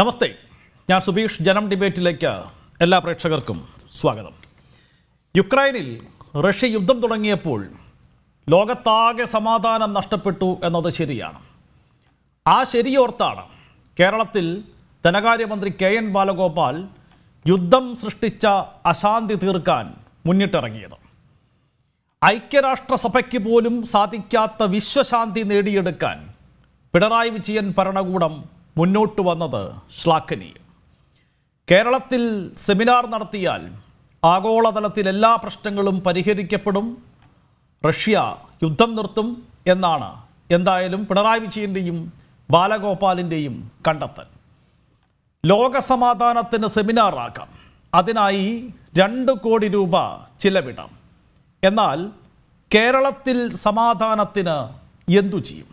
നമസ്തേ ഞാൻ സുബീഷ് ജനം ഡിബേറ്റിലേക്ക് എല്ലാ പ്രേക്ഷകർക്കും സ്വാഗതം യുക്രൈനിൽ റഷ്യ യുദ്ധം തുടങ്ങിയപ്പോൾ ലോകത്താകെ സമാധാനം നഷ്ടപ്പെട്ടു എന്നത് ശരിയാണ് ആ ശരിയോർത്താണ് കേരളത്തിൽ ധനകാര്യമന്ത്രി കെ എൻ ബാലഗോപാൽ യുദ്ധം സൃഷ്ടിച്ച അശാന്തി തീർക്കാൻ മുന്നിട്ടിറങ്ങിയത് ഐക്യരാഷ്ട്രസഭയ്ക്ക് പോലും സാധിക്കാത്ത വിശ്വശാന്തി നേടിയെടുക്കാൻ പിണറായി വിജയൻ ഭരണകൂടം മുന്നോട്ട് വന്നത് ശ്ലാഘനീയം കേരളത്തിൽ സെമിനാർ നടത്തിയാൽ ആഗോളതലത്തിൽ എല്ലാ പ്രശ്നങ്ങളും പരിഹരിക്കപ്പെടും റഷ്യ യുദ്ധം നിർത്തും എന്നാണ് എന്തായാലും പിണറായി വിജയൻ്റെയും ബാലഗോപാലിൻ്റെയും കണ്ടെത്തൽ ലോകസമാധാനത്തിന് സെമിനാറാക്കാം അതിനായി രണ്ട് കോടി രൂപ ചിലവിടാം എന്നാൽ കേരളത്തിൽ സമാധാനത്തിന് എന്തു ചെയ്യും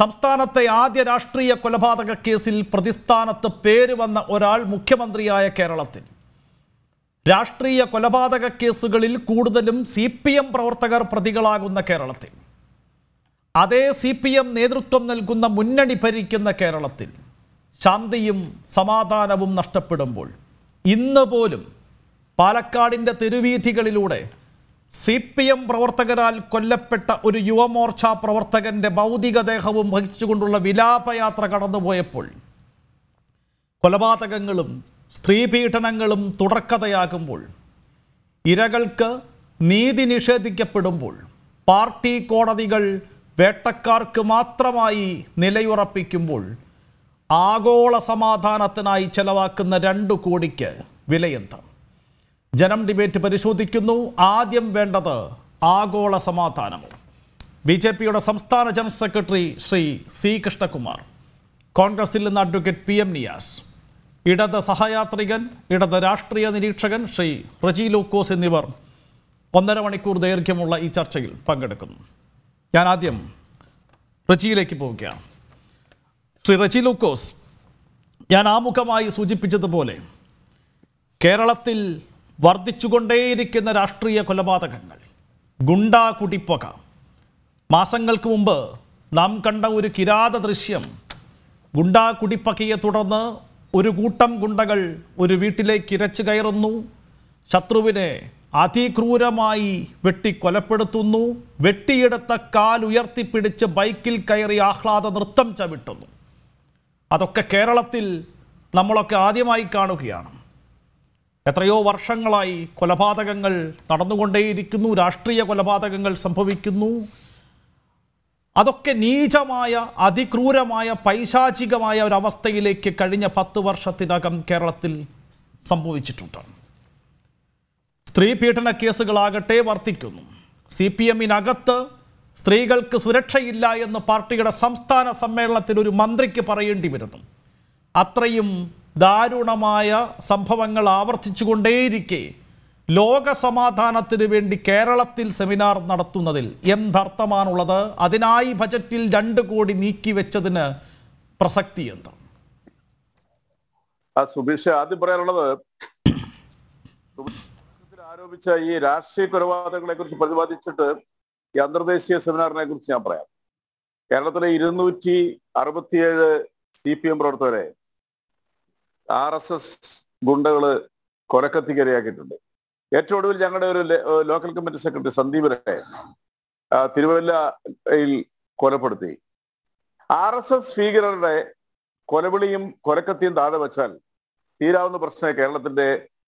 സംസ്ഥാനത്തെ ആദ്യ രാഷ്ട്രീയ കൊലപാതക കേസിൽ പ്രതിസ്ഥാനത്ത് പേര് വന്ന ഒരാൾ മുഖ്യമന്ത്രിയായ കേരളത്തിൽ രാഷ്ട്രീയ കൊലപാതക കേസുകളിൽ കൂടുതലും സി പി എം പ്രവർത്തകർ പ്രതികളാകുന്ന കേരളത്തിൽ അതേ സി പി എം നേതൃത്വം നൽകുന്ന മുന്നണി ഭരിക്കുന്ന കേരളത്തിൽ ശാന്തിയും സമാധാനവും നഷ്ടപ്പെടുമ്പോൾ ഇന്ന് പോലും പാലക്കാടിൻ്റെ തെരുവീഥികളിലൂടെ സി പി എം പ്രവർത്തകരാൽ കൊല്ലപ്പെട്ട ഒരു യുവമോർച്ച പ്രവർത്തകൻ്റെ ഭൗതികദേഹവും വഹിച്ചുകൊണ്ടുള്ള വിലാപയാത്ര കടന്നുപോയപ്പോൾ കൊലപാതകങ്ങളും സ്ത്രീ പീഡനങ്ങളും തുടർക്കഥയാകുമ്പോൾ ഇരകൾക്ക് നീതി നിഷേധിക്കപ്പെടുമ്പോൾ പാർട്ടി കോടതികൾ വേട്ടക്കാർക്ക് മാത്രമായി നിലയുറപ്പിക്കുമ്പോൾ ആഗോള സമാധാനത്തിനായി ചെലവാക്കുന്ന രണ്ടു കോടിക്ക് വിലയെന്താണ് ജനം ഡിബേറ്റ് പരിശോധിക്കുന്നു ആദ്യം വേണ്ടത് ആഗോള സമാധാനം ബി ജെ പിയുടെ സംസ്ഥാന general secretary Shri C Krishnakumar കോൺഗ്രസിൽ നിന്ന് അഡ്വക്കേറ്റ് പി എം നിയാസ് ഇടത് സഹയാത്രികൻ ഇടത് രാഷ്ട്രീയ നിരീക്ഷകൻ ശ്രീ റജി ലൂക്കോസ് എന്നിവർ ഒന്നര മണിക്കൂർ ദൈർഘ്യമുള്ള ഈ ചർച്ചയിൽ പങ്കെടുക്കുന്നു ഞാൻ ആദ്യം റജിയിലേക്ക് പോവുകയാണ് ശ്രീ റജി ലൂക്കോസ് ഞാൻ ആമുഖമായി സൂചിപ്പിച്ചതുപോലെ കേരളത്തിൽ വർദ്ധിച്ചുകൊണ്ടേയിരിക്കുന്ന രാഷ്ട്രീയ കൊലപാതകങ്ങൾ ഗുണ്ടാ കുടിപ്പക മാസങ്ങൾക്ക് മുമ്പ് നാം കണ്ട ഒരു കിരാത ദൃശ്യം ഗുണ്ടാ കുടിപ്പകയെ തുടർന്ന് ഒരു കൂട്ടം ഗുണ്ടകൾ ഒരു വീട്ടിലേക്ക് ഇരച്ചു കയറുന്നു ശത്രുവിനെ അതിക്രൂരമായി വെട്ടിക്കൊലപ്പെടുത്തുന്നു വെട്ടിയെടുത്ത കാൽ ഉയർത്തിപ്പിടിച്ച് ബൈക്കിൽ കയറി ആഹ്ലാദ നൃത്തം ചവിട്ടുന്നു അതൊക്കെ കേരളത്തിൽ നമ്മളൊക്കെ ആദ്യമായി കാണുകയാണ് എത്രയോ വർഷങ്ങളായി കൊലപാതകങ്ങൾ നടന്നുകൊണ്ടേയിരിക്കുന്നു രാഷ്ട്രീയ കൊലപാതകങ്ങൾ സംഭവിക്കുന്നു അതൊക്കെ നീചമായ അതിക്രൂരമായ പൈശാചികമായ ഒരവസ്ഥയിലേക്ക് കഴിഞ്ഞ പത്ത് വർഷത്തിനകം കേരളത്തിൽ സംഭവിച്ചിട്ടുണ്ട് സ്ത്രീ പീഡന കേസുകളാകട്ടെ വർദ്ധിക്കുന്നു സി പി എമ്മിനകത്ത് സ്ത്രീകൾക്ക് സുരക്ഷയില്ല എന്ന് പാർട്ടിയുടെ സംസ്ഥാന സമ്മേളനത്തിൽ ഒരു മന്ത്രിക്ക് പറയേണ്ടി വരുന്നു അത്രയും ദാരുണമായ സംഭവങ്ങൾ ആവർത്തിച്ചുകൊണ്ടേയിരിക്കേ ലോക സമാധാനത്തിന് വേണ്ടി കേരളത്തിൽ സെമിനാർ നടത്തുന്നതിൽ എന്തർത്ഥമാണുള്ളത് അതിനായി ബജറ്റിൽ രണ്ട് കോടി നീക്കിവെച്ചതിന് പ്രസക്തി എന്ത് സുബീഷ് ആദ്യം പറയാനുള്ളത് ആരോപിച്ച ഈ രാഷ്ട്രീയ കൊലപാതകങ്ങളെ കുറിച്ച് പ്രതിപാദിച്ചിട്ട് ഈ അന്തർദേശീയ സെമിനാറിനെ കുറിച്ച് ഞാൻ പറയാം കേരളത്തിലെ ഇരുന്നൂറ്റി അറുപത്തിയേഴ് സി പി എം പ്രവർത്തകരെ ആർ എസ് എസ് ഗുണ്ടകള് കൊലക്കത്തിക്കരയാക്കിയിട്ടുണ്ട് ഏറ്റവും ഒടുവിൽ ഞങ്ങളുടെ ഒരു ലോക്കൽ കമ്മിറ്റി സെക്രട്ടറി സന്ദീപിനെ തിരുവല്ലയിൽ കൊലപ്പെടുത്തി ആർ എസ് എസ് ഭീകരരുടെ കൊലവിളിയും കൊലക്കത്തിയും താഴെ വെച്ചാൽ തീരാവുന്ന പ്രശ്നം കേരളത്തിന്റെ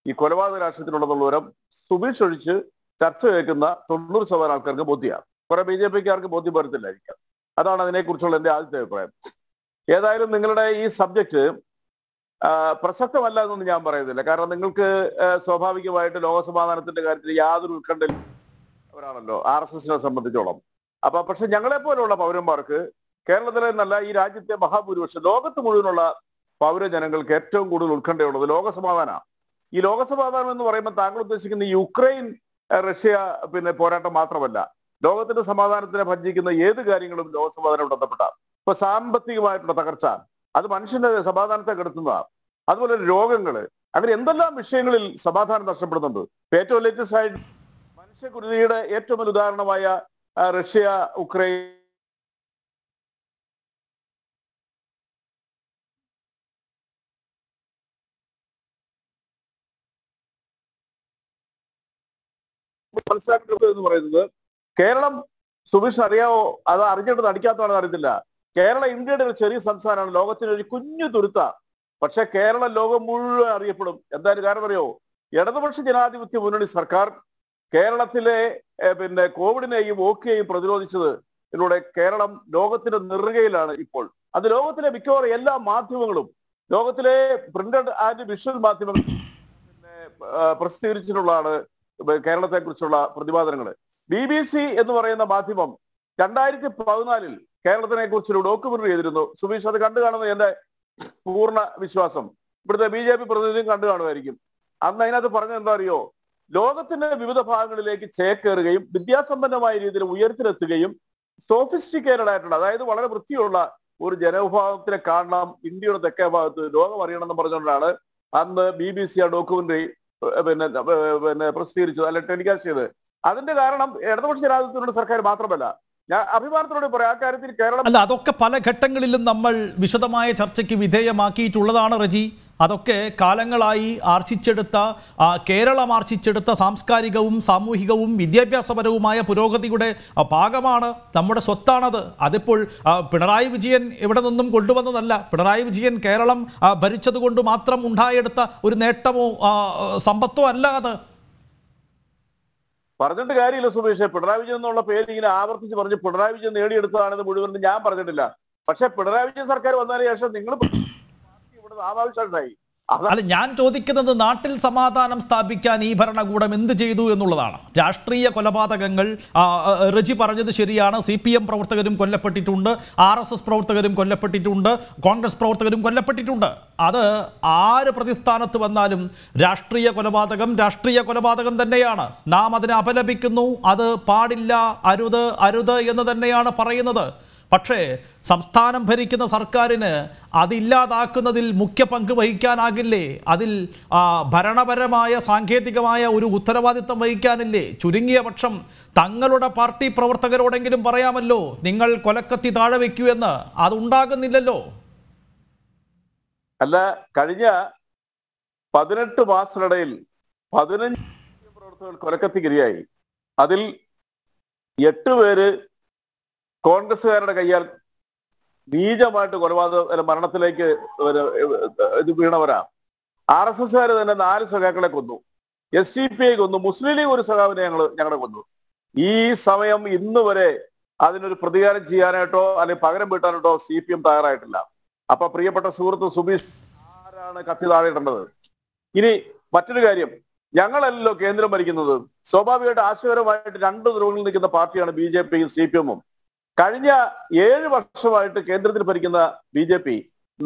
ഈ കൊലപാതക രാഷ്ട്രീയത്തിലുള്ളതെന്നുള്ള വിവരം സുബീഷ് ഒഴിച്ച് ചർച്ച കേൾക്കുന്ന തൊണ്ണൂറ് ശതമാനം ആൾക്കാർക്ക് ബോധ്യമാണ് കുറെ ബി ജെ പിക്കാർക്ക് ബോധ്യം വരത്തില്ലായിരിക്കാം അതാണ് അതിനെക്കുറിച്ചുള്ള എൻ്റെ ആദ്യത്തെ അഭിപ്രായം ഏതായാലും നിങ്ങളുടെ ഈ സബ്ജക്റ്റ് പ്രസക്തമല്ല എന്നൊന്നും ഞാൻ പറയുന്നില്ല കാരണം നിങ്ങൾക്ക് സ്വാഭാവികമായിട്ട് ലോകസമാധാനത്തിന്റെ കാര്യത്തിൽ യാതൊരു ഉത്കണ്ഠയിലും അവരാണല്ലോ ആർ എസ് എസിനെ സംബന്ധിച്ചോളം അപ്പൊ പക്ഷെ ഞങ്ങളെ പോലെയുള്ള പൗരന്മാർക്ക് കേരളത്തിലെ എന്നല്ല ഈ രാജ്യത്തെ മഹാഭൂരിപക്ഷം ലോകത്ത് മുഴുവനുള്ള പൗരജനങ്ങൾക്ക് ഏറ്റവും കൂടുതൽ ഉത്കണ്ഠയുള്ളത് ലോകസമാധാനമാണ് ഈ ലോകസമാധാനം എന്ന് പറയുമ്പോൾ താങ്കൾ ഉദ്ദേശിക്കുന്ന യുക്രൈൻ റഷ്യ പിന്നെ പോരാട്ടം മാത്രമല്ല ലോകത്തിന്റെ സമാധാനത്തിനെ ഭജിക്കുന്ന ഏത് കാര്യങ്ങളും ലോകസമാധാനം ബന്ധപ്പെട്ട ഇപ്പൊ സാമ്പത്തികമായിട്ടുള്ള തകർച്ച അത് മനുഷ്യന്റെ സമാധാനത്തെ കെടുത്തുന്നതാണ് അതുപോലെ രോഗങ്ങൾ അങ്ങനെ എന്തെല്ലാം വിഷയങ്ങളിൽ സമാധാനം നഷ്ടപ്പെടുന്നുണ്ട് ഏറ്റവും ലേറ്റസ്റ്റ് ആയിട്ട് മനുഷ്യകുരുതിയുടെ ഏറ്റവും വലിയ ഉദാഹരണമായ റഷ്യ ഉക്രൈൻ മനസ്സിലാക്കേണ്ടത് എന്ന് പറയുന്നത് കേരളം സുബീഷ് അറിയാവോ അത് അറിഞ്ഞിട്ട് നടിക്കാത്തതാണെന്ന് അറിയത്തില്ല കേരളം ഇന്ത്യയുടെ ഒരു ചെറിയ സംസ്ഥാനമാണ് ലോകത്തിന്റെ ഒരു കുഞ്ഞു തുരുത്ത പക്ഷെ കേരളം ലോകം മുഴുവൻ അറിയപ്പെടും എന്താണ് കാരണം അറിയോ ഇടതുപക്ഷ ജനാധിപത്യ മുന്നണി സർക്കാർ കേരളത്തിലെ പിന്നെ കോവിഡിനെയും ഓക്കെയും പ്രതിരോധിച്ചത് ഇതിലൂടെ കേരളം ലോകത്തിന്റെ നെറുകയിലാണ് ഇപ്പോൾ അത് ലോകത്തിലെ മിക്കവാറും എല്ലാ മാധ്യമങ്ങളും ലോകത്തിലെ പ്രിന്റഡ് ആൻഡ് വിഷ്വൽ മാധ്യമങ്ങൾ പ്രസിദ്ധീകരിച്ചിട്ടുള്ളതാണ് കേരളത്തെ കുറിച്ചുള്ള പ്രതിപാദനങ്ങൾ ബി ബി സി എന്ന് പറയുന്ന മാധ്യമം രണ്ടായിരത്തി പതിനാലിൽ കേരളത്തിനെ കുറിച്ചൊരു ഡോക്യുമെന്ററി ചെയ്തിരുന്നു സുബീഷ് അത് കണ്ടു കാണുന്നത് എന്റെ പൂർണ്ണ വിശ്വാസം ഇവിടുത്തെ ബി ജെ പി പ്രതിനിധിയും കണ്ടു കാണുമായിരിക്കും അന്ന് അതിനകത്ത് പറഞ്ഞ എന്താ അറിയോ ലോകത്തിന്റെ വിവിധ ഭാഗങ്ങളിലേക്ക് ചേക്കേറുകയും വിദ്യാസമ്പന്നമായ രീതിയിൽ ഉയർത്തിലെത്തുകയും സോഫിസ്റ്റിക്കേറ്റഡ് ആയിട്ടുള്ള അതായത് വളരെ വൃത്തിയുള്ള ഒരു ജനവിഭാഗത്തിനെ കാണണം ഇന്ത്യയുടെ തെക്കേ ഭാഗത്ത് ലോകം അറിയണം എന്ന് പറഞ്ഞുകൊണ്ടാണ് അന്ന് ബി ബി സി ആ ഡോക്യുമെന്ററി പിന്നെ പിന്നെ പ്രസിദ്ധീകരിച്ചത് അല്ലെങ്കിൽ ടെലികാസ്റ്റ് ചെയ്തത് അതിന്റെ കാരണം ഇടതുപക്ഷ ജനാധിപത്യത്തിനുള്ള സർക്കാർ മാത്രമല്ല അഭിമാനത്തോടെ കാര്യത്തിൽ കേരളം അല്ല അതൊക്കെ പല ഘട്ടങ്ങളിലും നമ്മൾ വിശദമായ ചർച്ചയ്ക്ക് വിധേയമാക്കിയിട്ടുള്ളതാണ് റജി അതൊക്കെ കാലങ്ങളായി ആർജിച്ചെടുത്ത കേരളം ആർജിച്ചെടുത്ത സാംസ്കാരികവും സാമൂഹികവും വിദ്യാഭ്യാസപരവുമായ പുരോഗതിയുടെ ഭാഗമാണ് നമ്മുടെ സ്വത്താണത് അതിപ്പോൾ പിണറായി വിജയൻ ഇവിടെ നിന്നും കൊണ്ടുവന്നതല്ല പിണറായി വിജയൻ കേരളം ഭരിച്ചതുകൊണ്ട് മാത്രം ഉണ്ടായെടുത്ത ഒരു നേട്ടമോ സമ്പത്തോ അല്ല അത് പറഞ്ഞിട്ട് കാര്യമില്ല സുമേഷ് പിണറായി വിജയൻ എന്നുള്ള പേര് ഇങ്ങനെ ആവർത്തിച്ച് പറഞ്ഞ് പിണറായി വിജയൻ നേടിയെടുത്തതാണ് മുഴുവൻ ഞാൻ പറഞ്ഞിട്ടില്ല പക്ഷെ പിണറായി വിജയൻ സർക്കാർ വന്നതിന് ശേഷം നിങ്ങൾ ഇവിടെ ആവാവശ്യമുണ്ടായി അല്ല ഞാൻ ചോദിക്കുന്നത് നാട്ടിൽ സമാധാനം സ്ഥാപിക്കാൻ ഈ ഭരണകൂടം എന്ത് ചെയ്തു എന്നുള്ളതാണ് രാഷ്ട്രീയ കൊലപാതകങ്ങൾ റജി പറഞ്ഞത് ശരിയാണ് സി പി എം പ്രവർത്തകരും കൊല്ലപ്പെട്ടിട്ടുണ്ട് ആർ എസ് എസ് പ്രവർത്തകരും കൊല്ലപ്പെട്ടിട്ടുണ്ട് കോൺഗ്രസ് പ്രവർത്തകരും കൊല്ലപ്പെട്ടിട്ടുണ്ട് അത് ആര് പ്രതിസ്ഥാനത്ത് വന്നാലും രാഷ്ട്രീയ കൊലപാതകം രാഷ്ട്രീയ കൊലപാതകം തന്നെയാണ് നാം അതിനെ അപലപിക്കുന്നു അത് പാടില്ല അരുത് അരുത് എന്ന് തന്നെയാണ് പറയുന്നത് പക്ഷേ സംസ്ഥാനം ഭരിക്കുന്ന സർക്കാരിന് അതില്ലാതാക്കുന്നതിൽ മുഖ്യ പങ്ക് വഹിക്കാനാകില്ലേ അതിൽ ഭരണപരമായ സാങ്കേതികമായ ഒരു ഉത്തരവാദിത്തം വഹിക്കാനില്ലേ ചുരുങ്ങിയ പക്ഷം തങ്ങളുടെ പാർട്ടി പ്രവർത്തകരോടെങ്കിലും പറയാമല്ലോ നിങ്ങൾ കൊലക്കത്തി താഴെ വയ്ക്കൂ എന്ന് അതുണ്ടാകുന്നില്ലല്ലോ അല്ല കഴിഞ്ഞ പതിനെട്ട് മാസത്തിനിടയിൽ പതിനഞ്ച് പ്രവർത്തകർ കൊലക്കത്തിക്കിരിയായി അതിൽ എട്ട് പേര് കോൺഗ്രസ്സുകാരുടെ കയ്യാൽ നീചമായിട്ട് കൊലപാതക മരണത്തിലേക്ക് ഇത് വീണവരാ ആർ എസ് എസ്സുകാർ തന്നെ നാല് സഖാക്കളെ കൊന്നു എസ് ഡി പി ഐ കൊന്നു മുസ്ലിം ലീഗ് ഒരു സഖാവിനെ ഞങ്ങൾ ഞങ്ങളെ കൊന്നു ഈ സമയം ഇന്ന് വരെ അതിനൊരു പ്രതികാരം ചെയ്യാനായിട്ടോ അല്ലെങ്കിൽ പകരം വീട്ടാനായിട്ടോ സി പി എം തയ്യാറായിട്ടില്ല അപ്പൊ പ്രിയപ്പെട്ട സുഹൃത്ത് സുബീഷ് ആരാണ് കത്തി താഴെയിടേണ്ടത് ഇനി മറ്റൊരു കാര്യം ഞങ്ങളല്ലോ കേന്ദ്രം ഭരിക്കുന്നത് സ്വാഭാവികമായിട്ട് ആശയപരമായിട്ട് രണ്ട് ദ്രോഹങ്ങളിൽ നിൽക്കുന്ന പാർട്ടിയാണ് ബി ജെ പിയും സി പി എമ്മും കഴിഞ്ഞ ഏഴ് വർഷമായിട്ട് കേന്ദ്രത്തിൽ ഭരിക്കുന്ന ബി ജെ പി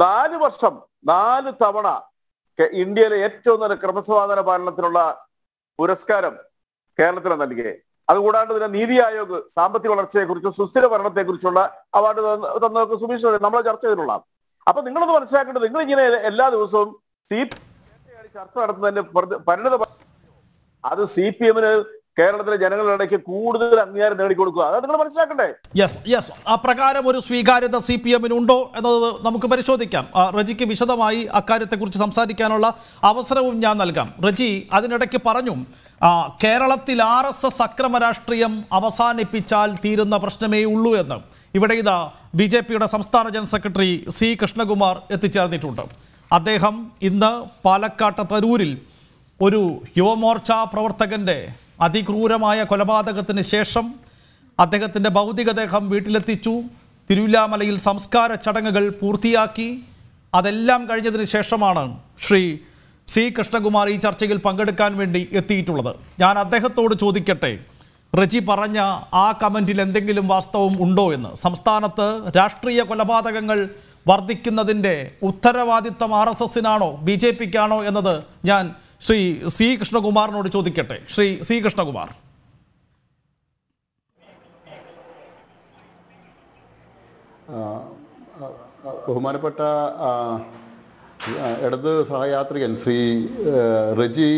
നാല് വർഷം നാല് തവണ ഇന്ത്യയിലെ ഏറ്റവും നല്ല ക്രമസമാധാന പാലനത്തിനുള്ള പുരസ്കാരം കേരളത്തിന് നൽകി അതുകൂടാണ്ട് തന്നെ നീതി ആയോഗ് സാമ്പത്തിക വളർച്ചയെക്കുറിച്ചും സുസ്ഥിര ഭരണത്തെക്കുറിച്ചുള്ള അവാർഡ് തന്നതൊക്കെ സുമീഷ് നമ്മൾ ചർച്ച ചെയ്തിട്ടുള്ള അപ്പൊ നിങ്ങളത് മനസ്സിലാക്കേണ്ടത് നിങ്ങൾ ഇങ്ങനെ എല്ലാ ദിവസവും സി ചർച്ച നടത്തുന്നതിന്റെ പരിണിത അത് സി പി എമ്മിന് കേരളത്തിലെ ജനങ്ങളിടയ്ക്ക് കൂടുതൽ അംഗീകാരം നേടിക്കൊടുക്കുക അതാണ് നിങ്ങൾ മനസ്സിലാക്കണ്ടേ യെസ് യെസ് അപ്രകാരം ഒരു സ്വീകാര്യത സി പി എമ്മിനുണ്ടോ എന്നത് നമുക്ക് പരിശോധിക്കാം റജിക്ക് വിശദമായി അക്കാര്യത്തെക്കുറിച്ച് സംസാരിക്കാനുള്ള അവസരവും ഞാൻ നൽകാം റജി അതിനിടയ്ക്ക് പറഞ്ഞു കേരളത്തിൽ ആർ എസ് എസ് അക്രമ രാഷ്ട്രീയം അവസാനിപ്പിച്ചാൽ തീരുന്ന പ്രശ്നമേ ഉള്ളൂ എന്ന് ഇവിടെ ഇതാ ബി ജെ പിയുടെ സംസ്ഥാന ജനറൽ സെക്രട്ടറി സി കൃഷ്ണകുമാർ എത്തിച്ചേർന്നിട്ടുണ്ട് അദ്ദേഹം ഇന്ന് പാലക്കാട്ട് തരൂരിൽ ഒരു യുവമോർച്ച പ്രവർത്തകൻ്റെ അതിക്രൂരമായ കൊലപാതകത്തിന് ശേഷം അദ്ദേഹത്തിൻ്റെ ഭൗതികദേഹം വീട്ടിലെത്തിച്ചു തിരുവില്ലാമലയിൽ സംസ്കാര ചടങ്ങുകൾ പൂർത്തിയാക്കി അതെല്ലാം കഴിഞ്ഞതിന് ശേഷമാണ് ശ്രീ സി കൃഷ്ണകുമാർ ഈ ചർച്ചയിൽ പങ്കെടുക്കാൻ വേണ്ടി എത്തിയിട്ടുള്ളത് ഞാൻ അദ്ദേഹത്തോട് ചോദിക്കട്ടെ റജി പറഞ്ഞ ആ കമൻറ്റിൽ എന്തെങ്കിലും വാസ്തവം ഉണ്ടോ എന്ന് സംസ്ഥാനത്ത് രാഷ്ട്രീയ കൊലപാതകങ്ങൾ വർദ്ധിക്കുന്നതിൻ്റെ ഉത്തരവാദിത്തം ആർ എസ് എസിനാണോ ബി ജെ പിക്കാണോ എന്നത് ഞാൻ ശ്രീ സി കൃഷ്ണകുമാറിനോട് ചോദിക്കട്ടെ ശ്രീ സി കൃഷ്ണകുമാർ ബഹുമാനപ്പെട്ട ഇടത് സഹയാത്രികൻ ശ്രീ റജി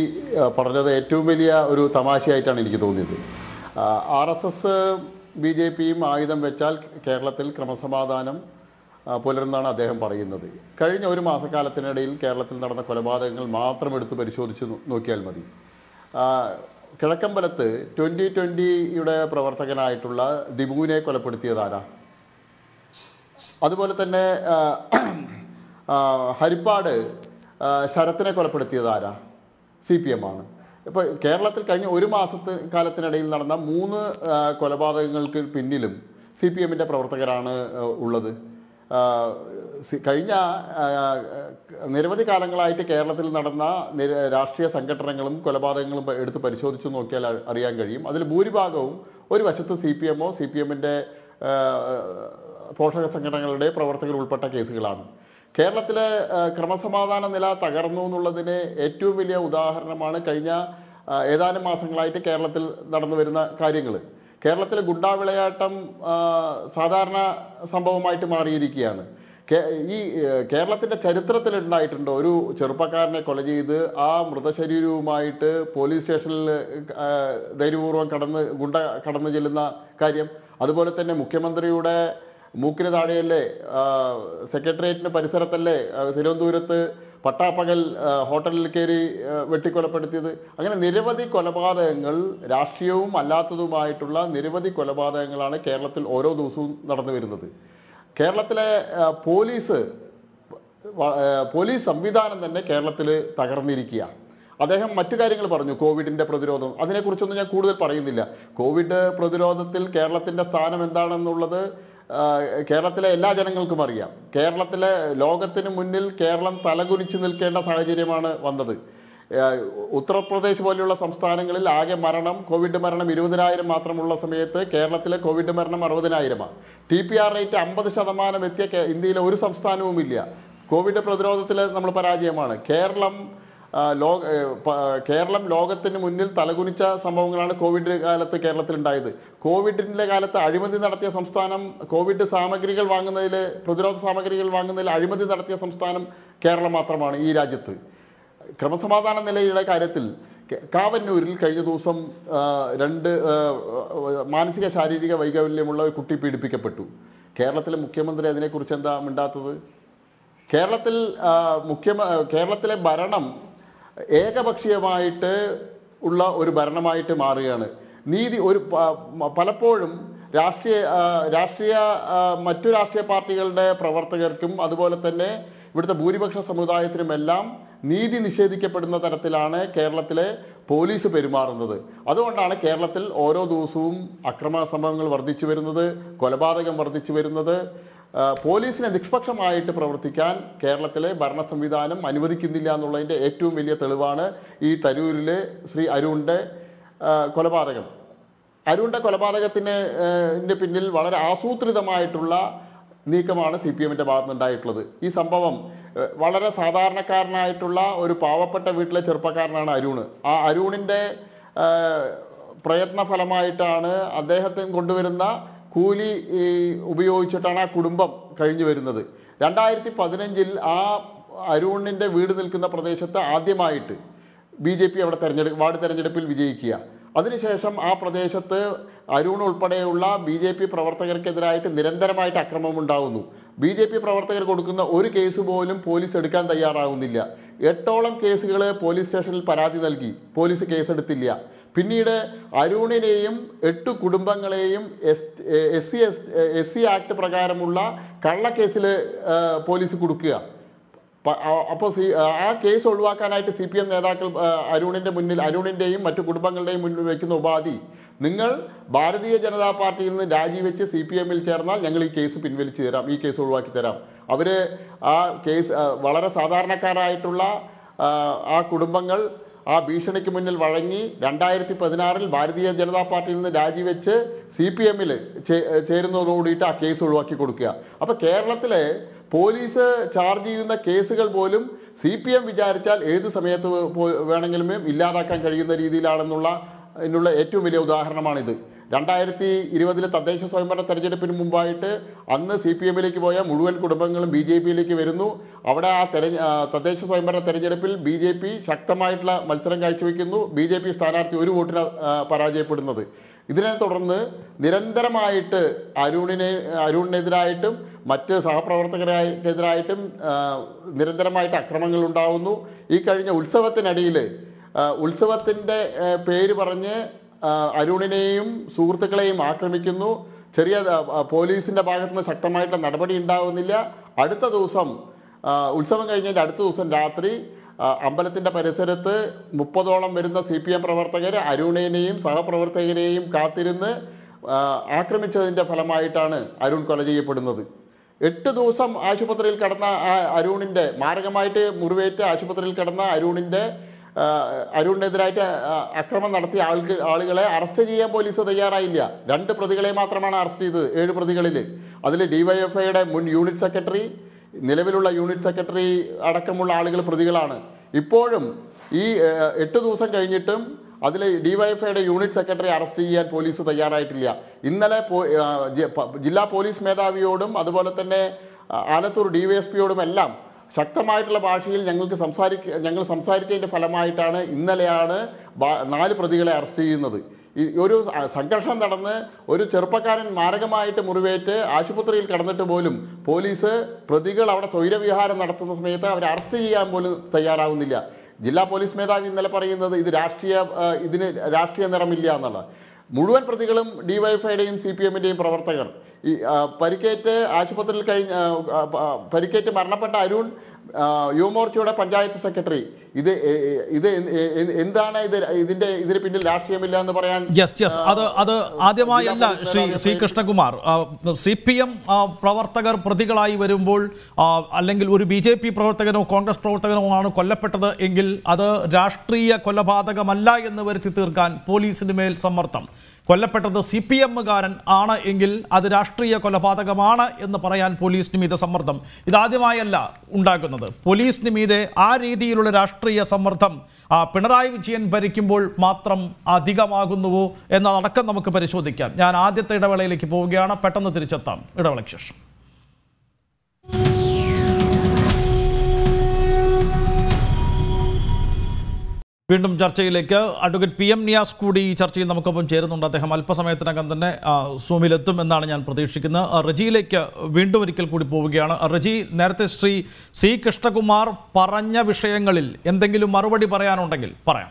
പറഞ്ഞത് ഏറ്റവും വലിയ ഒരു തമാശയായിട്ടാണ് എനിക്ക് തോന്നിയത് R S S B J പിയും ആയുധം വെച്ചാൽ കേരളത്തിൽ ക്രമസമാധാനം പുലരുന്നാണ് അദ്ദേഹം പറയുന്നത് കഴിഞ്ഞ ഒരു മാസക്കാലത്തിനിടയിൽ കേരളത്തിൽ നടന്ന കൊലപാതകങ്ങൾ മാത്രം എടുത്ത് പരിശോധിച്ച് നോക്കിയാൽ മതി കിഴക്കമ്പലത്ത് ട്വൻ്റി ട്വൻ്റിയുടെ പ്രവർത്തകനായിട്ടുള്ള ദിബുവിനെ കൊലപ്പെടുത്തിയതാരാ അതുപോലെ തന്നെ ഹരിപ്പാട് ശരത്തിനെ കൊലപ്പെടുത്തിയതാരാ സി പി എം ആണ് ഇപ്പോൾ കേരളത്തിൽ കഴിഞ്ഞ ഒരു മാസത്തെ കാലത്തിനിടയിൽ നടന്ന മൂന്ന് കൊലപാതകങ്ങൾക്ക് പിന്നിലും സി പി എമ്മിൻ്റെ പ്രവർത്തകരാണ് ഉള്ളത് കഴിഞ്ഞ നിരവധി കാലങ്ങളായിട്ട് കേരളത്തിൽ നടന്ന രാഷ്ട്രീയ സംഘടനകളും കൊലപാതകങ്ങളും എടുത്ത് പരിശോധിച്ചു നോക്കിയാൽ അറിയാൻ കഴിയും അതിൽ ഭൂരിഭാഗവും ഒരു വശത്ത് സി പി എമ്മോ സി പി എമ്മിൻ്റെ പോഷക സംഘടനകളുടെ പ്രവർത്തകർ ഉൾപ്പെട്ട കേസുകളാണ് കേരളത്തിലെ ക്രമസമാധാന നില തകർന്നു എന്നുള്ളതിന് ഏറ്റവും വലിയ ഉദാഹരണമാണ് കഴിഞ്ഞ ഏതാനും മാസങ്ങളായിട്ട് കേരളത്തിൽ നടന്നു വരുന്ന കാര്യങ്ങൾ കേരളത്തിലെ ഗുണ്ടാവിളയാട്ടം സാധാരണ സംഭവമായിട്ട് മാറിയിരിക്കുകയാണ് ഈ കേരളത്തിൻ്റെ ചരിത്രത്തിലുണ്ടായിട്ടുണ്ട് ഒരു ചെറുപ്പക്കാരനെ കൊല ചെയ്ത് ആ മൃതശരീരവുമായിട്ട് പോലീസ് സ്റ്റേഷനിൽ ധൈര്യപൂർവ്വം കടന്ന് ഗുണ്ട കടന്നു ചെല്ലുന്ന കാര്യം അതുപോലെ തന്നെ മുഖ്യമന്ത്രിയുടെ മൂക്കിന് താഴെയല്ലേ സെക്രട്ടേറിയറ്റിൻ്റെ പരിസരത്തല്ലേ തിരുവനന്തപുരത്ത് പട്ടാപ്പകൽ ഹോട്ടലിൽ കയറി വെട്ടിക്കൊലപ്പെടുത്തിയത് അങ്ങനെ നിരവധി കൊലപാതകങ്ങൾ രാഷ്ട്രീയവും അല്ലാത്തതുമായിട്ടുള്ള നിരവധി കൊലപാതകങ്ങളാണ് കേരളത്തിൽ ഓരോ ദിവസവും നടന്നു വരുന്നത് കേരളത്തിലെ പോലീസ് പോലീസ് സംവിധാനം തന്നെ കേരളത്തിൽ തകർന്നിരിക്കുകയാണ് അദ്ദേഹം മറ്റു കാര്യങ്ങൾ പറഞ്ഞു കോവിഡിൻ്റെ പ്രതിരോധം അതിനെക്കുറിച്ചൊന്നും ഞാൻ കൂടുതൽ പറയുന്നില്ല കോവിഡ് പ്രതിരോധത്തിൽ കേരളത്തിൻ്റെ സ്ഥാനം എന്താണെന്നുള്ളത് കേരളത്തിലെ എല്ലാ ജനങ്ങൾക്കും അറിയാം കേരളത്തിലെ ലോകത്തിന് മുന്നിൽ കേരളം തലകുനിച്ചു നിൽക്കേണ്ട സാഹചര്യമാണ് വന്നത് ഉത്തർപ്രദേശ് പോലെയുള്ള സംസ്ഥാനങ്ങളിൽ ആകെ മരണം കോവിഡ് മരണം ഇരുപതിനായിരം മാത്രമുള്ള സമയത്ത് കേരളത്തിലെ കോവിഡ് മരണം അറുപതിനായിരമാണ് ടി പി ആർ റേറ്റ് അമ്പത് ശതമാനം എത്തിയ ഇന്ത്യയിലെ ഒരു സംസ്ഥാനവുമില്ല കോവിഡ് പ്രതിരോധത്തിൽ നമ്മൾ പരാജയമാണ് കേരളം ലോ കേരളം ലോകത്തിന് മുന്നിൽ തലകുനിച്ച സംഭവങ്ങളാണ് കോവിഡ് കാലത്ത് കേരളത്തിൽ ഉണ്ടായത് കോവിഡിൻ്റെ കാലത്ത് അഴിമതി നടത്തിയ സംസ്ഥാനം കോവിഡ് സാമഗ്രികൾ വാങ്ങുന്നതിൽ പ്രതിരോധ സാമഗ്രികൾ വാങ്ങുന്നതിൽ അഴിമതി നടത്തിയ സംസ്ഥാനം കേരളം മാത്രമാണ് ഈ രാജ്യത്ത് ക്രമസമാധാന നിലയുടെ കാര്യത്തിൽ കാവന്നൂരിൽ കഴിഞ്ഞ ദിവസം രണ്ട് മാനസിക ശാരീരിക വൈകല്യമുള്ള ഒരു കുട്ടി പീഡിപ്പിക്കപ്പെട്ടു കേരളത്തിലെ മുഖ്യമന്ത്രി അതിനെക്കുറിച്ച് എന്താ മിണ്ടാത്തത് കേരളത്തിൽ മുഖ്യ കേരളത്തിലെ ഭരണം ഏകപക്ഷീയമായിട്ട് ഉള്ള ഒരു ഭരണമായിട്ട് മാറുകയാണ് നീതി ഒരു പലപ്പോഴും രാഷ്ട്രീയ രാഷ്ട്രീയ മറ്റു രാഷ്ട്രീയ പാർട്ടികളുടെ പ്രവർത്തകർക്കും അതുപോലെ തന്നെ ഇവിടുത്തെ ഭൂരിപക്ഷ സമുദായത്തിനുമെല്ലാം നീതി നിഷേധിക്കപ്പെടുന്ന തരത്തിലാണ് കേരളത്തിലെ പോലീസ് പെരുമാറുന്നത് അതുകൊണ്ടാണ് കേരളത്തിൽ ഓരോ ദിവസവും അക്രമ സംഭവങ്ങൾ വർദ്ധിച്ചു വരുന്നത് കൊലപാതകം വർദ്ധിച്ചു വരുന്നത് പോലീസിനെ നിഷ്പക്ഷമായിട്ട് പ്രവർത്തിക്കാൻ കേരളത്തിലെ ഭരണ സംവിധാനം അനുവദിക്കുന്നില്ല എന്നുള്ളതിൻ്റെ ഏറ്റവും വലിയ തെളിവാണ് ഈ തരൂരിലെ ശ്രീ അരുണിൻ്റെ കൊലപാതകം അരുണിൻ്റെ കൊലപാതകത്തിന് പിന്നിൽ വളരെ ആസൂത്രിതമായിട്ടുള്ള നീക്കമാണ് സി പി എമ്മിൻ്റെ ഭാഗത്തുനിന്നുണ്ടായിട്ടുള്ളത് ഈ സംഭവം വളരെ സാധാരണക്കാരനായിട്ടുള്ള ഒരു പാവപ്പെട്ട വീട്ടിലെ ചെറുപ്പക്കാരനാണ് അരുൺ ആ അരുണിൻ്റെ പ്രയത്നഫലമായിട്ടാണ് അദ്ദേഹത്തിന് കൊണ്ടുവരുന്ന കൂലി ഉപയോഗിച്ചിട്ടാണ് ആ കുടുംബം കഴിഞ്ഞു വരുന്നത് രണ്ടായിരത്തി പതിനഞ്ചിൽ ആ അരുണിൻ്റെ വീട് നിൽക്കുന്ന പ്രദേശത്ത് ആദ്യമായിട്ട് ബി ജെ പി അവിടെ തെരഞ്ഞെടുപ്പ് വാർഡ് തെരഞ്ഞെടുപ്പിൽ വിജയിക്കുക അതിനുശേഷം ആ പ്രദേശത്ത് അരുൺ ഉൾപ്പെടെയുള്ള ബി ജെ പി പ്രവർത്തകർക്കെതിരായിട്ട് നിരന്തരമായിട്ട് അക്രമം ഉണ്ടാകുന്നു ബി ജെ പി പ്രവർത്തകർ കൊടുക്കുന്ന ഒരു കേസ് പോലും പോലീസ് എടുക്കാൻ തയ്യാറാവുന്നില്ല എട്ടോളം കേസുകൾ പോലീസ് സ്റ്റേഷനിൽ പരാതി നൽകി പോലീസ് കേസെടുത്തില്ല പിന്നീട് അരുണിനെയും എട്ട് കുടുംബങ്ങളെയും S S C S C act പ്രകാരമുള്ള കള്ളക്കേസിൽ പോലീസ് കൊടുക്കുക അപ്പോൾ സി ആ കേസ് ഒഴിവാക്കാനായിട്ട് സി പി എം നേതാക്കൾ അരുണിൻ്റെ മുന്നിൽ അരുണിൻ്റെയും മറ്റു കുടുംബങ്ങളുടെയും മുന്നിൽ വയ്ക്കുന്ന ഉപാധി നിങ്ങൾ ഭാരതീയ ജനതാ പാർട്ടിയിൽ നിന്ന് രാജിവെച്ച് സി പി എമ്മിൽ ചേർന്നാൽ ഞങ്ങൾ ഈ കേസ് പിൻവലിച്ചു തരാം ഈ കേസ് ഒഴിവാക്കി തരാം അവർ ആ കേസ് വളരെ സാധാരണക്കാരായിട്ടുള്ള ആ കുടുംബങ്ങൾ ആ ഭീഷണിക്ക് മുന്നിൽ വഴങ്ങി രണ്ടായിരത്തി പതിനാറിൽ ഭാരതീയ ജനതാ പാർട്ടിയിൽ നിന്ന് രാജിവെച്ച് സി പി എമ്മിൽ ചേരുന്നതോടുകൂടിയിട്ട് ആ കേസ് ഒഴിവാക്കി കൊടുക്കുക അപ്പോൾ കേരളത്തിലെ പോലീസ് ചാർജ് ചെയ്യുന്ന കേസുകൾ പോലും സി പി എം വിചാരിച്ചാൽ ഏത് സമയത്ത് വേണമെങ്കിലും ഇല്ലാതാക്കാൻ കഴിയുന്ന രീതിയിലാണെന്നുള്ള ഇതിനുള്ള ഏറ്റവും വലിയ ഉദാഹരണമാണിത് രണ്ടായിരത്തി ഇരുപതിലെ തദ്ദേശ സ്വയംഭരണ തെരഞ്ഞെടുപ്പിന് മുമ്പായിട്ട് അന്ന് സി പി എമ്മിലേക്ക് പോയ മുഴുവൻ കുടുംബങ്ങളും ബി ജെ പിയിലേക്ക് വരുന്നു അവിടെ ആ തെരഞ്ഞ തദ്ദേശ സ്വയംഭരണ തെരഞ്ഞെടുപ്പിൽ ബി ജെ പി ശക്തമായിട്ടുള്ള മത്സരം കാഴ്ചവെക്കുന്നു ബി ജെ പി സ്ഥാനാർത്ഥി ഒരു വോട്ടിന് പരാജയപ്പെടുന്നത് ഇതിനെ തുടർന്ന് നിരന്തരമായിട്ട് അരുണിനെ അരുണിനെതിരായിട്ടും മറ്റ് സഹപ്രവർത്തകരെതിരായിട്ടും നിരന്തരമായിട്ട് അക്രമങ്ങൾ ഉണ്ടാവുന്നു ഈ കഴിഞ്ഞ ഉത്സവത്തിനിടയിൽ ഉത്സവത്തിൻ്റെ പേര് പറഞ്ഞ് അരുണിനെയും സുഹൃത്തുക്കളെയും ആക്രമിക്കുന്നു ചെറിയ പോലീസിൻ്റെ നിന്ന് ശക്തമായിട്ട് നടപടി ഉണ്ടാകുന്നില്ല അടുത്ത ദിവസം ഉത്സവം കഴിഞ്ഞതിൻ്റെ അടുത്ത ദിവസം രാത്രി അമ്പലത്തിൻ്റെ പരിസരത്ത് മുപ്പതോളം വരുന്ന സി പി എം പ്രവർത്തകർ അരുണിനെയും സഹപ്രവർത്തകരെയും കാത്തിരുന്ന് ആക്രമിച്ചതിൻ്റെ ഫലമായിട്ടാണ് അരുൺ കൊല ചെയ്യപ്പെടുന്നത് എട്ട് ദിവസം ആശുപത്രിയിൽ കടന്ന ആ അരുണിൻ്റെ മാരകമായിട്ട് മുറിവേറ്റ് ആശുപത്രിയിൽ കടന്ന അരുണിൻ്റെ അരുണിനെതിരായിട്ട് അക്രമം നടത്തിയ ആൾക്ക് ആളുകളെ അറസ്റ്റ് ചെയ്യാൻ പോലീസ് തയ്യാറായില്ല രണ്ട് പ്രതികളെ മാത്രമാണ് അറസ്റ്റ് ചെയ്തത് ഏഴ് പ്രതികളിൽ അതിൽ ഡിവൈഎഫ്ഐയുടെ മുൻ യൂണിറ്റ് സെക്രട്ടറി നിലവിലുള്ള യൂണിറ്റ് സെക്രട്ടറി അടക്കമുള്ള ആളുകൾ പ്രതികളാണ് ഇപ്പോഴും ഈ എട്ട് ദിവസം കഴിഞ്ഞിട്ടും അതിൽ ഡിവൈഎഫ്ഐയുടെ യൂണിറ്റ് സെക്രട്ടറി അറസ്റ്റ് ചെയ്യാൻ പോലീസ് തയ്യാറായിട്ടില്ല ഇന്നലെ ജില്ലാ പോലീസ് മേധാവിയോടും അതുപോലെ തന്നെ ആലത്തൂർ ഡിവൈഎസ്പിയോടും എല്ലാം ശക്തമായിട്ടുള്ള ഭാഷയിൽ ഞങ്ങൾക്ക് സംസാരിക്ക ഞങ്ങൾ സംസാരിച്ചതിൻ്റെ ഫലമായിട്ടാണ് ഇന്നലെയാണ് നാല് പ്രതികളെ അറസ്റ്റ് ചെയ്യുന്നത് ഒരു സംഘർഷം നടന്ന് ഒരു ചെറുപ്പക്കാരൻ മാരകമായിട്ട് മുറിവേറ്റ് ആശുപത്രിയിൽ കടന്നിട്ട് പോലും പോലീസ് പ്രതികൾ അവിടെ സ്വൈരവിഹാരം നടത്തുന്ന സമയത്ത് അവരെ അറസ്റ്റ് ചെയ്യാൻ പോലും തയ്യാറാവുന്നില്ല ജില്ലാ പോലീസ് മേധാവി ഇന്നലെ പറയുന്നത് ഇത് രാഷ്ട്രീയ ഇതിന് രാഷ്ട്രീയ നിറമില്ല എന്നുള്ള മുഴുവൻ പ്രതികളും ഡിവൈഫൈയുടെയും സി പി എമ്മിൻ്റെയും പ്രവർത്തകർ ഈ പരിക്കേറ്റ് ആശുപത്രിയിൽ കഴിഞ്ഞ പരിക്കേറ്റ് മരണപ്പെട്ട അരുൺ യുവമോർച്ചയുടെ പഞ്ചായത്ത് സെക്രട്ടറി ഇത് ഇത് എന്താണ് ഇത് ഇതിന്റെ ഇതിന് പിന്നിൽ രാഷ്ട്രീയമില്ല എന്ന് പറയാൻ യെസ് യെസ് അത് അത് ആദ്യമായല്ല Shri C Krishnakumar C P M പ്രവർത്തകർ പ്രതികളായി വരുമ്പോൾ അല്ലെങ്കിൽ ഒരു ബി ജെ പി പ്രവർത്തകനോ കോൺഗ്രസ് പ്രവർത്തകനോ ആണ് കൊല്ലപ്പെട്ടത് എങ്കിൽ അത് രാഷ്ട്രീയ കൊലപാതകമല്ല എന്ന് വരുത്തി തീർക്കാൻ പോലീസിന് മേൽ സമ്മർദ്ദം കൊല്ലപ്പെട്ടത് സി പി എമ്മുകാരൻ ആണ് എങ്കിൽ അത് രാഷ്ട്രീയ കൊലപാതകമാണ് എന്ന് പറയാൻ പോലീസിന് മീതെ സമ്മർദ്ദം ഇതാദ്യമായല്ല ഉണ്ടാക്കുന്നത് പോലീസിന് മീതെ ആ രീതിയിലുള്ള രാഷ്ട്രീയ സമ്മർദ്ദം പിണറായി വിജയൻ ഭരിക്കുമ്പോൾ മാത്രം അധികമാകുന്നുവോ എന്നതടക്കം നമുക്ക് പരിശോധിക്കാം ഞാൻ ആദ്യത്തെ ഇടവേളയിലേക്ക് പോവുകയാണ് പെട്ടെന്ന് തിരിച്ചെത്താം ഇടവേളയ്ക്ക് ശേഷം വീണ്ടും ചർച്ചയിലേക്ക് അഡ്വക്കേറ്റ് പി എം നിയാസ് കൂടി ഈ ചർച്ചയിൽ നമുക്കൊപ്പം ചേരുന്നുണ്ട് അദ്ദേഹം അല്പസമയത്തിനകം തന്നെ സൂമിലെത്തും എന്നാണ് ഞാൻ പ്രതീക്ഷിക്കുന്നത് റജിയിലേക്ക് വീണ്ടും ഒരിക്കൽ കൂടി പോവുകയാണ് റജി നേരത്തെ ശ്രീ സി കൃഷ്ണകുമാർ പറഞ്ഞ വിഷയങ്ങളിൽ എന്തെങ്കിലും മറുപടി പറയാനുണ്ടെങ്കിൽ പറയാം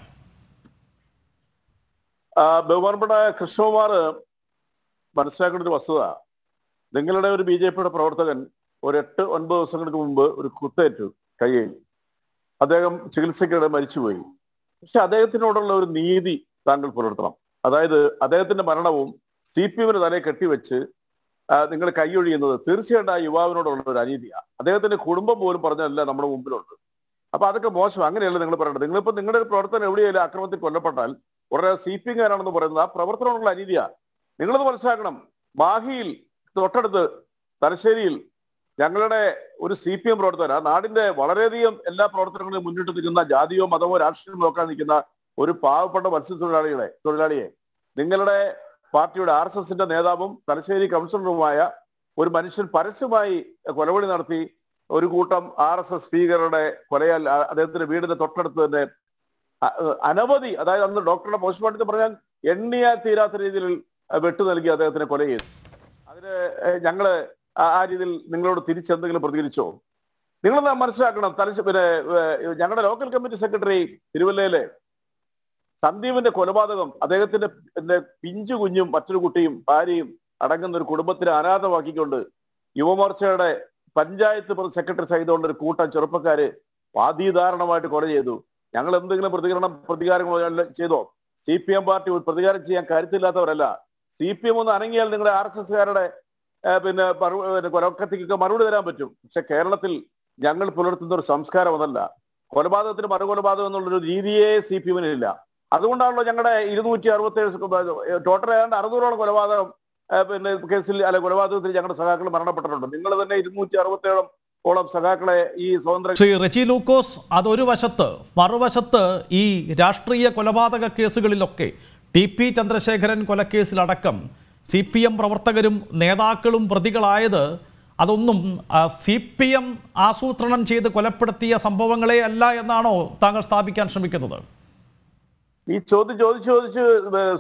ബഹുമാനപ്പെട്ട കൃഷ്ണകുമാർ മനസ്സിലാക്കേണ്ട ഒരു വസ്തുത നിങ്ങളുടെ ഒരു ബി ജെ പിയുടെ പ്രവർത്തകൻ ഒരു എട്ട് ഒൻപത് ദിവസങ്ങൾക്ക് മുമ്പ് ഒരു കുത്തേറ്റു കയ്യിൽ അദ്ദേഹം ചികിത്സയ്ക്കിടെ മരിച്ചുപോയി പക്ഷെ അദ്ദേഹത്തിനോടുള്ള ഒരു നീതി താങ്കൾ പുലർത്തണം അതായത് അദ്ദേഹത്തിന്റെ മരണവും സി പി എമ്മിന് തലയെ കെട്ടിവെച്ച് നിങ്ങൾ കൈയൊഴിയുന്നത് തീർച്ചയായിട്ടും ആ യുവാവിനോടുള്ള ഒരു അനീതിയാണ് അദ്ദേഹത്തിന്റെ കുടുംബം പോലും പറഞ്ഞതല്ല നമ്മുടെ മുമ്പിലുണ്ട് അപ്പൊ അതൊക്കെ മോശം അങ്ങനെയല്ല നിങ്ങൾ പറയേണ്ടത് നിങ്ങളിപ്പോ നിങ്ങളുടെ ഒരു പ്രവർത്തനം എവിടെയെങ്കിലും അക്രമത്തിൽ കൊല്ലപ്പെട്ടാൽ ഉടനെ സി പി എംകാരാണെന്ന് പറയുന്നത് ആ പ്രവർത്തനമുള്ള അനീതിയാണ് നിങ്ങളത് മനസ്സിലാക്കണം മാഹിയിൽ തൊട്ടടുത്ത് തലശ്ശേരിയിൽ ഞങ്ങളുടെ ഒരു സി പി എം പ്രവർത്തകർ ആ നാടിന്റെ വളരെയധികം എല്ലാ പ്രവർത്തനങ്ങളും മുന്നിട്ട് നിൽക്കുന്ന ജാതിയോ മതമോ രാഷ്ട്രീയമോ നോക്കാൻ നിൽക്കുന്ന ഒരു പാവപ്പെട്ട മത്സ്യത്തൊഴിലാളികളെ തൊഴിലാളിയെ നിങ്ങളുടെ പാർട്ടിയുടെ ആർ എസ് എസിന്റെ നേതാവും തലശ്ശേരി കൗൺസിലറുമായ ഒരു മനുഷ്യൻ പരസ്യമായി കൊലപടി നടത്തി ഒരു കൂട്ടം ആർ എസ് എസ് സ്പീക്കറുടെ കൊലയാൽ അദ്ദേഹത്തിന്റെ വീടിന്റെ തൊട്ടടുത്ത് തന്നെ അനവധി അതായത് അന്ന് ഡോക്ടറുടെ പോസ്റ്റ്മോർട്ടത്തിൽ പറഞ്ഞാൽ എണ്ണിയാൽ തീരാത്ത രീതിയിൽ വെട്ടു നൽകി അദ്ദേഹത്തിന് കൊല ചെയ്തു അതിന് ഞങ്ങള് ആ രീതിയിൽ നിങ്ങളോട് തിരിച്ചെന്തെങ്കിലും പ്രതികരിച്ചോ നിങ്ങളെന്താ മനസ്സിലാക്കണം തലശ്ശേരി പിന്നെ ഞങ്ങളുടെ ലോക്കൽ കമ്മിറ്റി സെക്രട്ടറി തിരുവല്ലയിലെ സന്ദീപിന്റെ കൊലപാതകം അദ്ദേഹത്തിന്റെ പിഞ്ചു കുഞ്ഞും മറ്റൊരു കുട്ടിയും ഭാര്യയും അടങ്ങുന്ന ഒരു കുടുംബത്തിനെ അനാഥമാക്കിക്കൊണ്ട് യുവമോർച്ചയുടെ പഞ്ചായത്ത് സെക്രട്ടറി സഹിതമുള്ള ഒരു കൂട്ടം ചെറുപ്പക്കാര് പാതിധാരണമായിട്ട് കൊല ചെയ്തു ഞങ്ങൾ എന്തെങ്കിലും പ്രതികരണം പ്രതികാരങ്ങൾ ചെയ്തോ സി പി എം പാർട്ടി പ്രതികാരം ചെയ്യാൻ കരുത്തില്ലാത്തവരല്ല സി പി എം ഒന്ന് അനങ്ങിയാൽ നിങ്ങളുടെ ആർ എസ് എസ്കാരുടെ പിന്നെ കൊലക്കത്തിക്കൊക്കെ മറുപടി തരാൻ പറ്റും പക്ഷെ കേരളത്തിൽ ഞങ്ങൾ പുലർത്തുന്ന ഒരു സംസ്കാരം അതല്ല കൊലപാതകത്തിന് മറുകൊലപാതകം എന്നുള്ളൊരു രീതിയെ സി പി എമ്മിനില്ല അതുകൊണ്ടാണല്ലോ ഞങ്ങളുടെ ഇരുന്നൂറ്റി അറുപത്തി ഏഴ് ടോട്ടൽ ഏതാണ്ട് അറുന്നൂറോളം കൊലപാതകം പിന്നെ കേസിൽ അല്ല കൊലപാതകത്തിൽ ഞങ്ങളുടെ സഖാക്കൾ മരണപ്പെട്ടിട്ടുണ്ട് നിങ്ങൾ തന്നെ ഇരുന്നൂറ്റി അറുപത്തേഴോളം ഓളം ഈ ശ്രീ ലൂക്കോസ് അതൊരു വശത്ത് മറുവശത്ത് ഈ രാഷ്ട്രീയ കൊലപാതക കേസുകളിലൊക്കെ ടി പി ചന്ദ്രശേഖരൻ കൊലക്കേസിലടക്കം സി പി എം പ്രവർത്തകരും നേതാക്കളും പ്രതികളായത് അതൊന്നും സി പി എം ആസൂത്രണം ചെയ്ത് കൊലപ്പെടുത്തിയ സംഭവങ്ങളെ അല്ല എന്നാണോ താങ്കൾ സ്ഥാപിക്കാൻ ശ്രമിക്കുന്നത് ഈ ചോദ്യം ചോദിച്ച് ചോദിച്ച്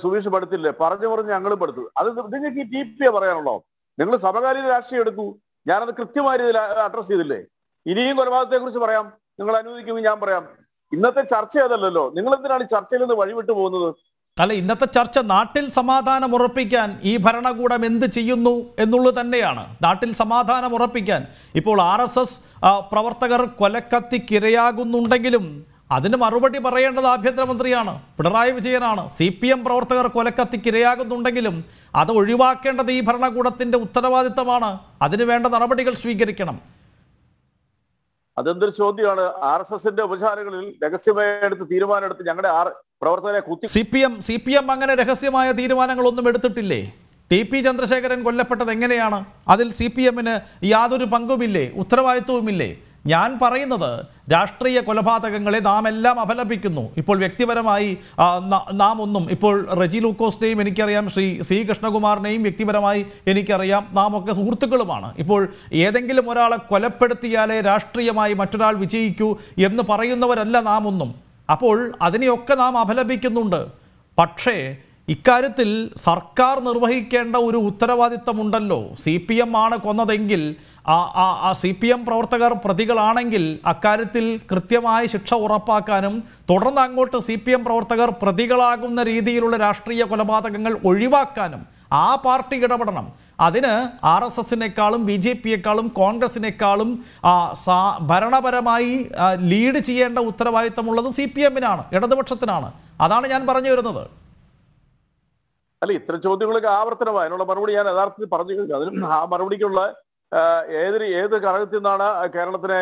സുവീഷ് പഠിത്തില്ലേ പറഞ്ഞു പറഞ്ഞ് ഞങ്ങളും പഠിത്തു അത് നിങ്ങൾക്ക് ഈ ടി പി പറയാനുള്ളോ നിങ്ങൾ സമകാലിക രാഷ്ട്രീയം എടുത്തു ഞാനത് കൃത്യമായ രീതിയിൽ അഡ്രസ് ചെയ്തില്ലേ ഇനിയും കൊലപാതകത്തെ കുറിച്ച് പറയാം നിങ്ങൾ അനുവദിക്കുമെങ്കിൽ ഞാൻ പറയാം ഇന്നത്തെ ചർച്ച അതല്ലല്ലോ നിങ്ങൾ എന്തിനാണ് ചർച്ചയിൽ നിന്ന് വഴിവിട്ടു പോകുന്നത് അല്ല ഇന്നത്തെ ചർച്ച നാട്ടിൽ സമാധാനം ഉറപ്പിക്കാൻ ഈ ഭരണകൂടം എന്ത് ചെയ്യുന്നു എന്നുള്ളത് തന്നെയാണ് നാട്ടിൽ സമാധാനം ഉറപ്പിക്കാൻ ഇപ്പോൾ ആർ എസ് എസ് പ്രവർത്തകർ കൊലക്കത്തിക്കിരയാകുന്നുണ്ടെങ്കിലും അതിന് മറുപടി പറയേണ്ടത് ആഭ്യന്തരമന്ത്രിയാണ് പിണറായി വിജയനാണ് സി പി എം പ്രവർത്തകർ കൊലക്കത്തിക്കിരയാകുന്നുണ്ടെങ്കിലും അത് ഒഴിവാക്കേണ്ടത് ഈ ഭരണകൂടത്തിൻ്റെ ഉത്തരവാദിത്തമാണ് അതിന് വേണ്ട നടപടികൾ സ്വീകരിക്കണം അതെന്തൊരു ചോദ്യമാണ് ആർ എസ് എസിന്റെ ഉപചാരങ്ങളിൽ രഹസ്യമായി എടുത്ത് തീരുമാനമെടുത്ത് ഞങ്ങളുടെ ആർ പ്രവർത്തകരെ കുത്തി C P M C P M അങ്ങനെ രഹസ്യമായ തീരുമാനങ്ങളൊന്നും എടുത്തിട്ടില്ലേ ടി പി ചന്ദ്രശേഖരൻ കൊല്ലപ്പെട്ടത് എങ്ങനെയാണ് അതിൽ സി പി എമ്മിന് യാതൊരു പങ്കുമില്ലേ ഉത്തരവാദിത്വവുമില്ലേ ഞാൻ പറയുന്നത് രാഷ്ട്രീയ കൊലപാതകങ്ങളെ നാം എല്ലാം അപലപിക്കുന്നു ഇപ്പോൾ വ്യക്തിപരമായി നാം ഒന്നും ഇപ്പോൾ റജി ലൂക്കോസിനെയും എനിക്കറിയാം ശ്രീ സി കൃഷ്ണകുമാറിനെയും വ്യക്തിപരമായി എനിക്കറിയാം നാം ഒക്കെ സുഹൃത്തുക്കളുമാണ് ഇപ്പോൾ ഏതെങ്കിലും ഒരാളെ കൊലപ്പെടുത്തിയാലേ രാഷ്ട്രീയമായി മറ്റൊരാൾ വിജയിക്കൂ എന്ന് പറയുന്നവരല്ല നാം ഒന്നും അപ്പോൾ അതിനെയൊക്കെ നാം അപലപിക്കുന്നുണ്ട് പക്ഷേ ഇക്കാര്യത്തിൽ സർക്കാർ നിർവഹിക്കേണ്ട ഒരു ഉത്തരവാദിത്തമുണ്ടല്ലോ സി പി എം ആണ് കൊന്നതെങ്കിൽ ആ സി പി എം പ്രവർത്തകർ പ്രതികളാണെങ്കിൽ അക്കാര്യത്തിൽ കൃത്യമായ ശിക്ഷ ഉറപ്പാക്കാനും തുടർന്ന് അങ്ങോട്ട് സി പി എം പ്രവർത്തകർ പ്രതികളാകുന്ന രീതിയിലുള്ള രാഷ്ട്രീയ കൊലപാതകങ്ങൾ ഒഴിവാക്കാനും ആ പാർട്ടി ഇടപെടണം അതിന് ആർ എസ് എസിനേക്കാളും ബി ജെ പിയെക്കാളും കോൺഗ്രസിനേക്കാളും ഭരണപരമായി ലീഡ് ചെയ്യേണ്ട ഉത്തരവാദിത്തമുള്ളത് സി പി എമ്മിനാണ് ഇടതുപക്ഷത്തിനാണ് അതാണ് ഞാൻ പറഞ്ഞു വരുന്നത് അല്ല ഇത്തരം ചോദ്യങ്ങളൊക്കെ ആവർത്തനമായി അതിനുള്ള മറുപടി ഞാൻ യഥാർത്ഥത്തിൽ പറഞ്ഞു കഴിഞ്ഞു അതിനും ആ മറുപടിക്കുള്ള ഏത് ഏത് ഘടകത്തിൽ നിന്നാണ് കേരളത്തിനെ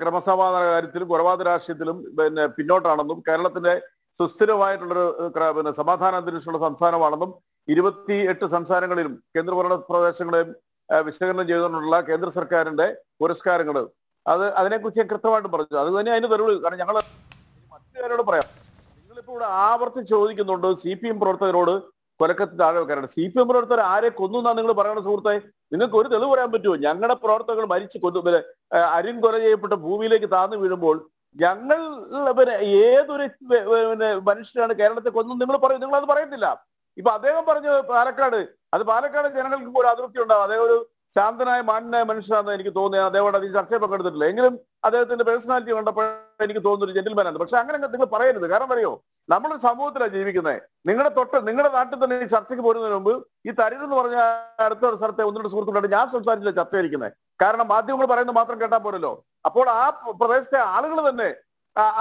ക്രമസമാധാന കാര്യത്തിലും കൊലപാതക രാഷ്ട്രീയത്തിലും പിന്നെ പിന്നോട്ടാണെന്നും കേരളത്തിന്റെ സുസ്ഥിരമായിട്ടുള്ളൊരു പിന്നെ സമാധാന അന്തരീക്ഷമുള്ള സംസ്ഥാനമാണെന്നും ഇരുപത്തി എട്ട് സംസ്ഥാനങ്ങളിലും കേന്ദ്രഭരണ പ്രദേശങ്ങളെയും വിശകലനം ചെയ്തുകൊണ്ടുള്ള കേന്ദ്ര സർക്കാരിന്റെ പുരസ്കാരങ്ങൾ അത് അതിനെക്കുറിച്ച് ഞാൻ കൃത്യമായിട്ട് പറഞ്ഞു അത് തന്നെ അതിന് തെളിവ് കാരണം ഞങ്ങൾ മറ്റു കാര്യങ്ങളോട് പറയാം നിങ്ങളിപ്പോ ഇവിടെ ആവർത്തി ചോദിക്കുന്നുണ്ട് സി പി എം പ്രവർത്തകരോട് കൊലക്കത്ത് താഴെ വെക്കാനാണ് സി പി എം പ്രവർത്തകർ ആരെ കൊന്നു നിങ്ങൾ പറയണ സുഹൃത്തെ നിങ്ങൾക്ക് ഒരു തെളിവ് പറയാൻ പറ്റുമോ ഞങ്ങളുടെ പ്രവർത്തകർ മരിച്ചു കൊന്നു അരിൻ കൊല ചെയ്യപ്പെട്ട ഭൂമിയിലേക്ക് താന്നു വീഴുമ്പോൾ ഞങ്ങൾ പിന്നെ ഏതൊരു പിന്നെ മനുഷ്യനാണ് കേരളത്തെ കൊന്നു നിങ്ങൾ പറയും നിങ്ങൾ അത് പറയത്തില്ല ഇപ്പൊ അദ്ദേഹം പറഞ്ഞത് പാലക്കാട് അത് പാലക്കാട് ജനങ്ങൾക്ക് ഒരു അതൃപ്തി ഉണ്ടാവും അദ്ദേഹം ഒരു ശാന്തനായ മാന്യനായ മനുഷ്യനാണെന്ന് എനിക്ക് തോന്നിയത് അദ്ദേഹം അതിൽ ചർച്ചയെ പങ്കെടുത്തിട്ടില്ല എങ്കിലും അദ്ദേഹത്തിന്റെ പേഴ്സണാലിറ്റി കണ്ടപ്പോൾ എനിക്ക് തോന്നുന്നൊരു ജെന്റിൽമാനാണ് പക്ഷെ അങ്ങനെ നിങ്ങൾ പറയരുത് കാരണം അറിയോ നമ്മൾ സമൂഹത്തിലാണ് ജീവിക്കുന്നത് നിങ്ങളുടെ തൊട്ട് നിങ്ങളുടെ നാട്ടിൽ തന്നെ ഈ ചർച്ചയ്ക്ക് പോരുന്നതിന് മുമ്പ് ഈ തരൂർ എന്ന് പറഞ്ഞ അടുത്ത ഒരു സ്ഥലത്തെ ഒന്ന് സുഹൃത്തുക്കളുടെ ഞാൻ സംസാരിച്ചില്ല ചർച്ചയിരിക്കുന്നത് കാരണം മാധ്യമങ്ങൾ പറയുന്നത് മാത്രം കേട്ടാൽ പോരല്ലോ അപ്പോൾ ആ പ്രദേശത്തെ ആളുകൾ തന്നെ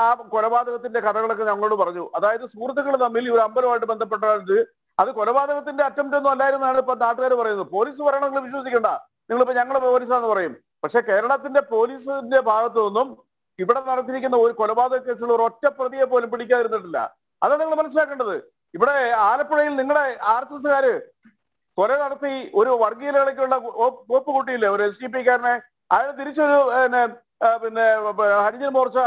ആ കൊലപാതകത്തിന്റെ കഥകളൊക്കെ ഞങ്ങളോട് പറഞ്ഞു അതായത് സുഹൃത്തുക്കൾ തമ്മിൽ ഒരു അമ്പലമായിട്ട് ബന്ധപ്പെട്ടിട്ട് അത് കൊലപാതകത്തിന്റെ അറ്റംപ്റ്റ് ഒന്നും അല്ലായിരുന്നാണ് ഇപ്പൊ നാട്ടുകാർ പറയുന്നത് പോലീസ് പറയണമെങ്കിൽ വിശ്വസിക്കണ്ട വിശ്വസിക്കേണ്ട നിങ്ങളിപ്പോ ഞങ്ങളെ പോലീസാന്ന് പറയും പക്ഷെ കേരളത്തിന്റെ പോലീസിന്റെ ഭാഗത്തു നിന്നും ഇവിടെ നടത്തിയിരിക്കുന്ന ഒരു കൊലപാതക കേസുകൾ ഒരു ഒറ്റ പ്രതിയെ പോലും പിടിക്കാതിരുന്നിട്ടില്ല അതാണ് നിങ്ങൾ മനസ്സിലാക്കേണ്ടത് ഇവിടെ ആലപ്പുഴയിൽ നിങ്ങളുടെ ആർ എസ് എസ്സുകാര് കൊല നടത്തി ഒരു വർഗീയതയ്ക്കുള്ള ഒപ്പ് കൂട്ടിയില്ലേ ഒരു എസ് ഡി കാരനെ അയാൾ തിരിച്ചൊരു പിന്നെ പിന്നെ ഹരിജൻ മോർച്ച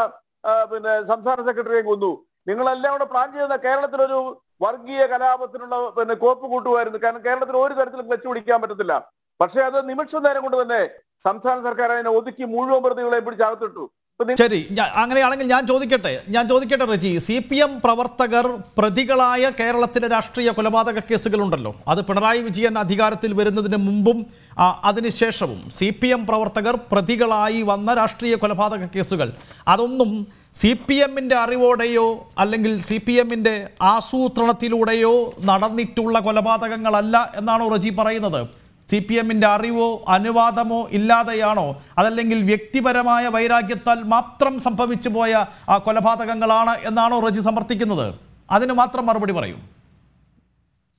പിന്നെ സംസ്ഥാന സെക്രട്ടറിയെ കൊന്നു നിങ്ങളെല്ലാം കൂടെ പ്ലാൻ ചെയ്യുന്ന കേരളത്തിലൊരു വർഗീയ കലാപത്തിനുള്ള പിന്നെ കോപ്പ് കൂട്ടുമായിരുന്നു കാരണം കേരളത്തിൽ ഒരു തരത്തിലും ക്ലച്ച് പിടിക്കാൻ പറ്റത്തില്ല പക്ഷേ അത് നിമിഷം നേരം കൊണ്ട് തന്നെ സംസ്ഥാന സർക്കാർ അതിനെ ഒതുക്കി മുഴുവൻ പ്രതികളെ പിടിച്ചകത്തിട്ടു ശരി അങ്ങനെയാണെങ്കിൽ ഞാൻ ചോദിക്കട്ടെ ഞാൻ ചോദിക്കട്ടെ റജി സി പി എം പ്രവർത്തകർ പ്രതികളായ കേരളത്തിലെ രാഷ്ട്രീയ കൊലപാതക കേസുകളുണ്ടല്ലോ അത് പിണറായി വിജയൻ അധികാരത്തിൽ വരുന്നതിന് മുമ്പും അതിനുശേഷവും സി പി എം പ്രവർത്തകർ പ്രതികളായി വന്ന രാഷ്ട്രീയ കൊലപാതക കേസുകൾ അതൊന്നും സി പി എമ്മിൻ്റെ അറിവോടെയോ അല്ലെങ്കിൽ സി പി എമ്മിൻ്റെ ആസൂത്രണത്തിലൂടെയോ നടന്നിട്ടുള്ള കൊലപാതകങ്ങളല്ല എന്നാണോ റജി പറയുന്നത് സി പി എമ്മിൻ്റെ അറിവോ അനുവാദമോ ഇല്ലാതെയാണോ അതല്ലെങ്കിൽ വ്യക്തിപരമായ വൈരാഗ്യത്താൽ മാത്രം സംഭവിച്ചു പോയ ആ കൊലപാതകങ്ങളാണ് എന്നാണോ റജി സമർത്ഥിക്കുന്നത് അതിന് മാത്രം മറുപടി പറയൂ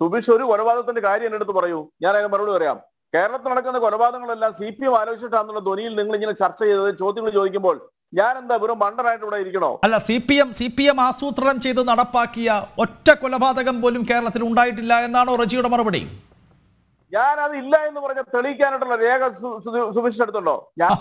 സുബിഷ് ഒരു കൊലപാതകത്തിന്റെ കാര്യം എന്റെ അടുത്ത് പറയൂ ഞാൻ അതിന് മറുപടി പറയാം കേരളത്തിൽ നടക്കുന്ന കൊലപാതകങ്ങളെല്ലാം സി പി എം ആലോചിച്ചിട്ടാണെന്നുള്ള ധ്വനിയിൽ നിങ്ങൾ ഇങ്ങനെ ചർച്ച ചെയ്തത് ചോദ്യങ്ങൾ ചോദിക്കുമ്പോൾ ഞാൻ എന്താ വെറും മണ്ടനായിട്ട് ഇവിടെ ഇരിക്കണോ അല്ല C P M C P M ആസൂത്രണം ചെയ്ത് നടപ്പാക്കിയ ഒറ്റ കൊലപാതകം പോലും കേരളത്തിൽ ഉണ്ടായിട്ടില്ല എന്നാണോ റജിയുടെ മറുപടി ഞാൻ ഇല്ല എന്ന് പറഞ്ഞ തെളിയിക്കാനായിട്ടുള്ള രേഖ സുഭിച്ചിട്ടുണ്ടോ ഞാൻ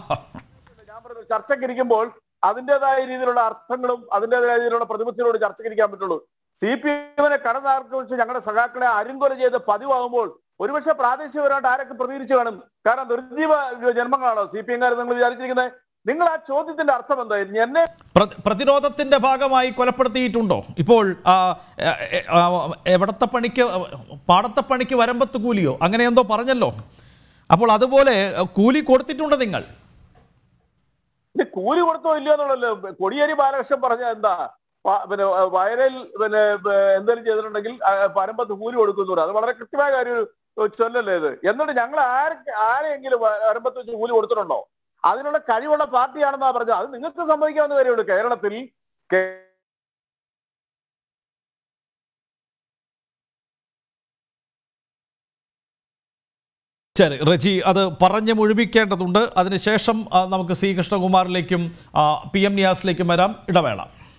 ഞാൻ പറഞ്ഞു ചർച്ചക്കിരിക്കുമ്പോൾ അതിൻ്റെതായ രീതിയിലുള്ള അർത്ഥങ്ങളും അതിൻ്റെതായ രീതിയിലുള്ള പ്രതിപക്ഷത്തിനോട് ചർച്ചക്കിരിക്കാൻ പറ്റുള്ളൂ സി പി എമ്മിനെ കടന്നാക്രമിച്ച് ഞങ്ങളുടെ സഖാക്കളെ അരിങ്കൊല ചെയ്ത് പതിവാകുമ്പോൾ ഒരുപക്ഷെ പ്രാദേശികപരമായിട്ട് ആരൊക്കെ പ്രതികരിച്ചു കാണും കാരണം ദുർജീവ ജന്മങ്ങളാണോ സി പി എംകാർ നിങ്ങൾ വിചാരിച്ചിരിക്കുന്നത് നിങ്ങൾ ആ ചോദ്യത്തിന്റെ അർത്ഥം എന്തായിരുന്നു എന്നെ പ്രതിരോധത്തിന്റെ ഭാഗമായി കൊലപ്പെടുത്തിയിട്ടുണ്ടോ ഇപ്പോൾ എവിടത്തെ പണിക്ക് പാടത്തെ പണിക്ക് വരമ്പത്ത് കൂലിയോ അങ്ങനെ എന്തോ പറഞ്ഞല്ലോ അപ്പോൾ അതുപോലെ കൂലി കൊടുത്തിട്ടുണ്ടോ നിങ്ങൾ കൂലി കൊടുത്തോ ഇല്ല എന്നുള്ളല്ലോ കൊടിയേരി ബാലകൃഷ്ണൻ പറഞ്ഞ എന്താ പിന്നെ വയലിൽ പിന്നെ എന്തെങ്കിലും ചെയ്തിട്ടുണ്ടെങ്കിൽ പരമ്പത്ത് കൂലി കൊടുക്കുന്നു അത് വളരെ കൃത്യമായ കാര്യം ചൊല്ലല്ലേ ഇത് എന്നിട്ട് ഞങ്ങൾ ആരെ ആരെങ്കിലും പരമ്പത്ത് വെച്ച് കൂലി കൊടുത്തിട്ടുണ്ടോ അതിനുള്ള കഴിവുള്ള പാർട്ടിയാണെന്നാ പറഞ്ഞത് അത് നിങ്ങൾക്ക് സംഭവിക്കാവുന്ന കാര്യമുള്ളൂ കേരളത്തിൽ ശരി റജി അത് പറഞ്ഞ് മുഴുമിക്കേണ്ടതുണ്ട് അതിനുശേഷം നമുക്ക് സി പി എം നിയാസിലേക്കും വരാം ഇടവേള